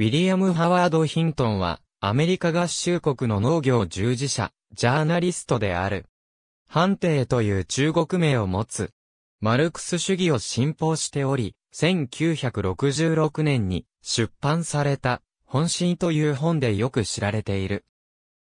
ウィリアム・ハワード・ヒントンは、アメリカ合衆国の農業従事者、ジャーナリストである。ハンテイという中国名を持つ。マルクス主義を信奉しており、1966年に出版された、本心という本でよく知られている。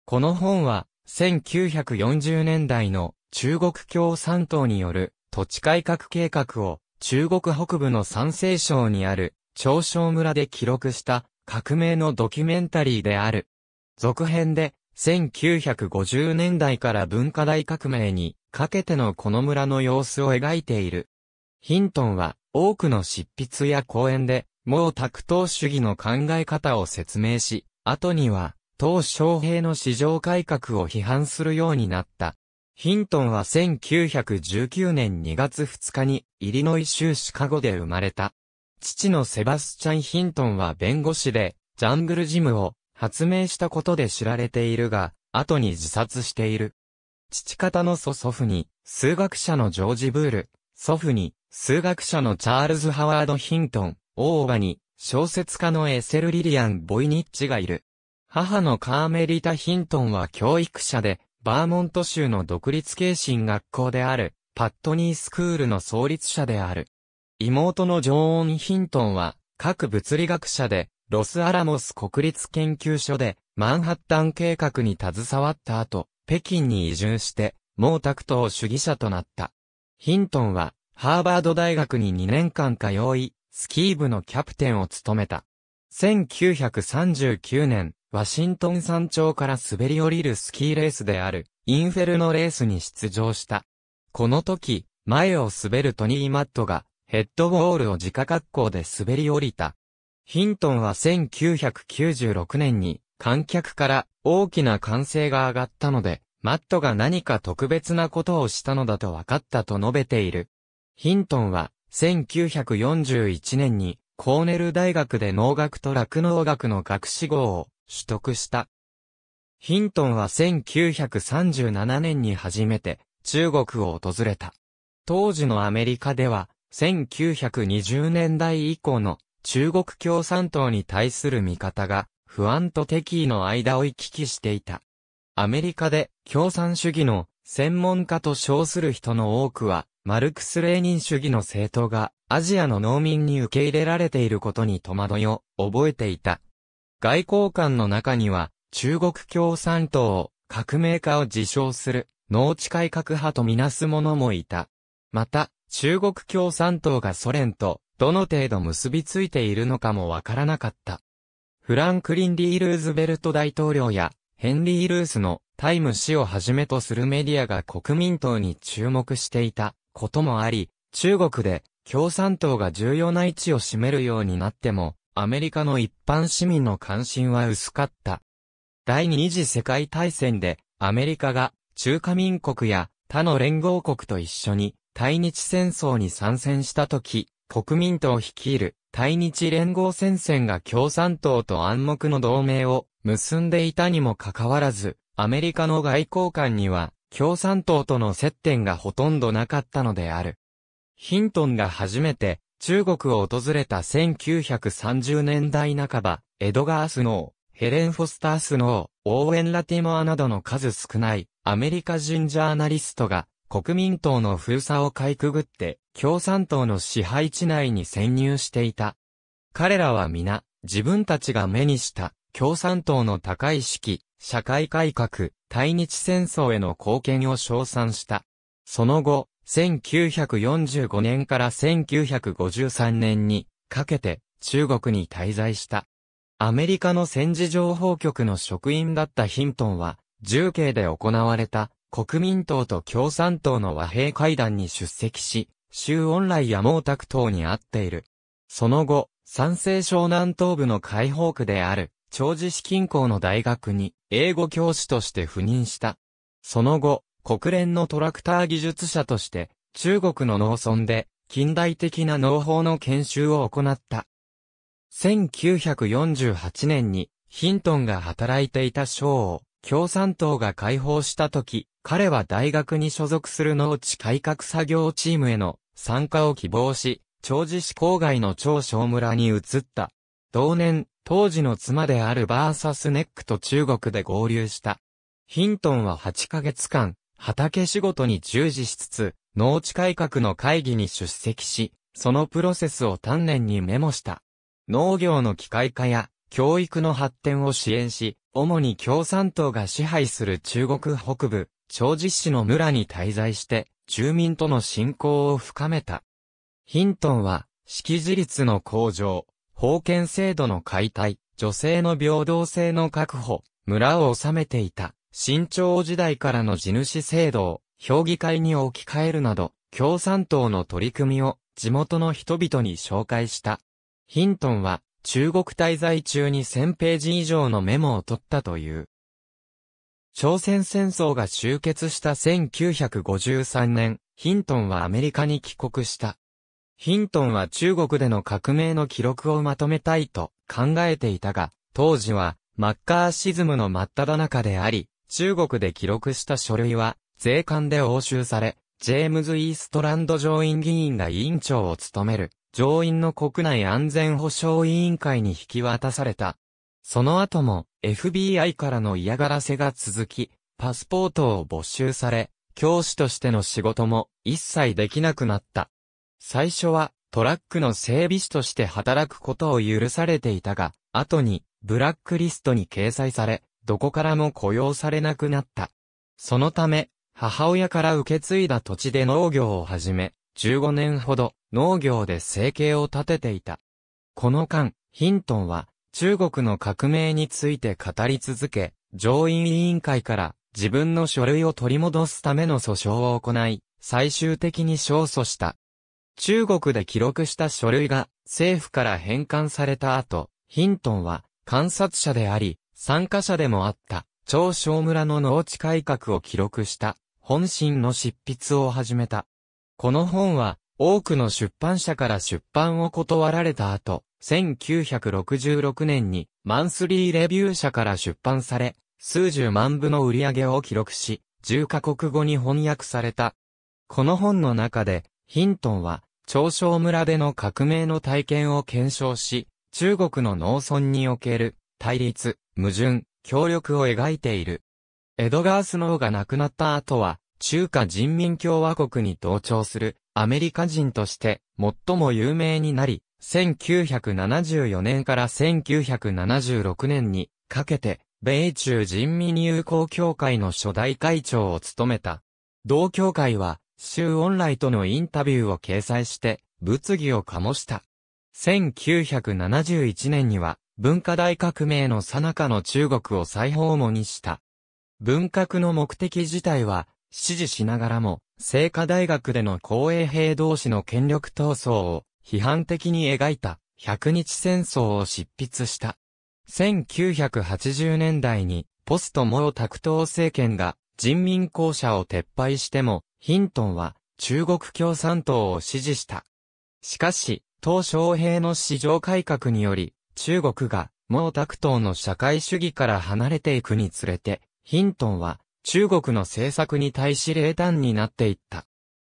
この本は、1940年代の中国共産党による土地改革計画を中国北部の山西省にある長小村で記録した革命のドキュメンタリーである。続編で、1950年代から文化大革命にかけてのこの村の様子を描いている。ヒントンは多くの執筆や講演で、毛沢東主義の考え方を説明し、後には、鄧小平の市場改革を批判するようになった。ヒントンは1919年2月2日に、イリノイ州シカゴで生まれた。父のセバスチャン・ヒントンは弁護士で、ジャングルジムを発明したことで知られているが、後に自殺している。父方の祖祖父に、数学者のジョージ・ブール、祖父に、数学者のチャールズ・ハワード・ヒントン、大叔に、小説家のエセル・リリアン・ボイニッチがいる。母のカーメリタ・ヒントンは教育者で、バーモント州の独立系神学校である、パットニースクールの創立者である。妹のジョーン・ヒントンは、各物理学者で、ロスアラモス国立研究所で、マンハッタン計画に携わった後、北京に移住して、毛沢東主義者となった。ヒントンは、ハーバード大学に2年間通い、スキー部のキャプテンを務めた。1939年、ワシントン山頂から滑り降りるスキーレースである、インフェルノレースに出場した。この時、前を滑るトニー・マットが、ヘッドウォールを直滑好で滑り降りた。ヒントンは1996年に観客から大きな歓声が上がったので、マットが何か特別なことをしたのだと分かったと述べている。ヒントンは1941年にコーネル大学で農学と落農学の学士号を取得した。ヒントンは1937年に初めて中国を訪れた。当時のアメリカでは1920年代以降の中国共産党に対する見方が不安と敵意の間を行き来していた。アメリカで共産主義の専門家と称する人の多くは、マルクス・レーニン主義の政党がアジアの農民に受け入れられていることに戸惑いを覚えていた。外交官の中には中国共産党を革命家を自称する農地改革派とみなす者もいた。また、中国共産党がソ連とどの程度結びついているのかもわからなかった。フランクリン・リー・ルーズベルト大統領やヘンリー・ルースのタイム氏をはじめとするメディアが国民党に注目していたこともあり、中国で共産党が重要な位置を占めるようになっても、アメリカの一般市民の関心は薄かった。第二次世界大戦でアメリカが中華民国や他の連合国と一緒に対日戦争に参戦した時、国民党率いる対日連合戦線が共産党と暗黙の同盟を結んでいたにもかかわらず、アメリカの外交官には共産党との接点がほとんどなかったのである。ヒントンが初めて中国を訪れた1930年代半ば、エドガー・スノー、ヘレン・フォスター・スノー、オーウェン・ラティモアなどの数少ないアメリカ人ジャーナリストが国民党の封鎖をかいくぐって、共産党の支配地内に潜入していた。彼らは皆、自分たちが目にした、共産党の高い揮、社会改革、対日戦争への貢献を称賛した。その後、1945年から1953年にかけて中国に滞在した。アメリカの戦時情報局の職員だったヒントンは、重慶で行われた国民党と共産党の和平会談に出席し、周恩来や毛沢東に会っている。その後、山西省南東部の解放区である、長寿市近郊の大学に、英語教師として赴任した。その後、国連のトラクター技術者として、中国の農村で、近代的な農法の研修を行った。1948年に、ヒントンが働いていた賞を、共産党が解放した時、彼は大学に所属する農地改革作業チームへの参加を希望し、長寿市郊外の長小村に移った。同年、当時の妻であるバーサスネックと中国で合流した。ヒントンは8ヶ月間、畑仕事に従事しつつ、農地改革の会議に出席し、そのプロセスを丹念にメモした。農業の機械化や教育の発展を支援し、主に共産党が支配する中国北部、長実市の村に滞在して、住民との信仰を深めた。ヒントンは、識字率の向上、封建制度の解体、女性の平等性の確保、村を治めていた、新朝時代からの地主制度を、評議会に置き換えるなど、共産党の取り組みを地元の人々に紹介した。ヒントンは中国滞在中に1000ページ以上のメモを取ったという。朝鮮戦争が終結した1953年、ヒントンはアメリカに帰国した。ヒントンは中国での革命の記録をまとめたいと考えていたが、当時はマッカーシズムの真っ只中であり、中国で記録した書類は税関で押収され、ジェームズ・イーストランド上院議員が委員長を務める上院の国内安全保障委員会に引き渡された。その後も FBI からの嫌がらせが続き、パスポートを没収され、教師としての仕事も一切できなくなった。最初はトラックの整備士として働くことを許されていたが、後にブラックリストに掲載され、どこからも雇用されなくなった。そのため、母親から受け継いだ土地で農業を始め、15年ほど農業で生計を立てていた。この間、ヒントンは中国の革命について語り続け、上院委員会から自分の書類を取り戻すための訴訟を行い、最終的に勝訴した。中国で記録した書類が政府から返還された後、ヒントンは観察者であり、参加者でもあった、長小村の農地改革を記録した、本心の執筆を始めた。この本は、多くの出版社から出版を断られた後、1966年にマンスリーレビュー社から出版され、数十万部の売り上げを記録し、10カ国語に翻訳された。この本の中で、ヒントンは、長生村での革命の体験を検証し、中国の農村における、対立、矛盾、協力を描いている。エドガー・スノーが亡くなった後は、中華人民共和国に同調するアメリカ人として最も有名になり、1974年から1976年にかけて、米中人民友好協会の初代会長を務めた。同協会は、州オンライとのインタビューを掲載して、物議を醸した。1971年には、文化大革命の最中の中国を再訪問にした。文革の目的自体は、支持しながらも、聖火大学での公衛兵同士の権力闘争を批判的に描いた百日戦争を執筆した。1980年代にポストモタクト。政権が人民公社を撤廃しても、ヒントンは中国共産党を支持した。しかし、鄧小平の市場改革により、中国が毛沢東の社会主義から離れていくにつれて、ヒントンは中国の政策に対し冷淡になっていった。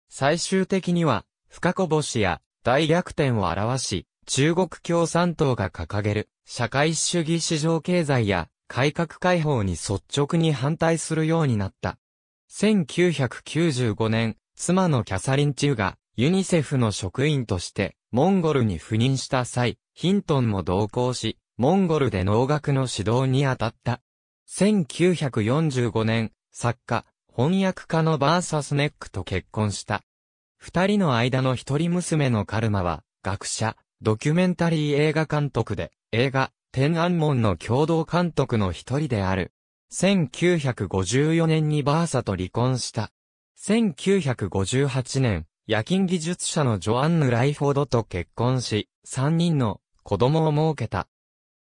最終的には、深こぼしや大逆転を表し、中国共産党が掲げる社会主義市場経済や改革開放に率直に反対するようになった。1995年、妻のキャサリン・チュがユニセフの職員としてモンゴルに赴任した際、ヒントンも同行し、モンゴルで農学の指導に当たった。1945年、作家、翻訳家のバーサスネックと結婚した。二人の間の一人娘のカルマは、学者、ドキュメンタリー映画監督で、映画、天安門の共同監督の一人である。1954年にバーサと離婚した。1958年、夜勤技術者のジョアンヌ・ライフォードと結婚し、三人の子供を設けた。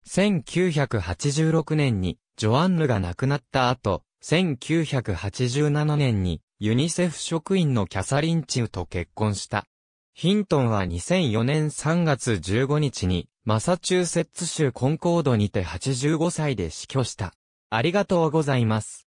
1986年にジョアンヌが亡くなった後、1987年にユニセフ職員のキャサリン・チウと結婚した。ヒントンは2004年3月15日にマサチューセッツ州コンコードにて85歳で死去した。ありがとうございます。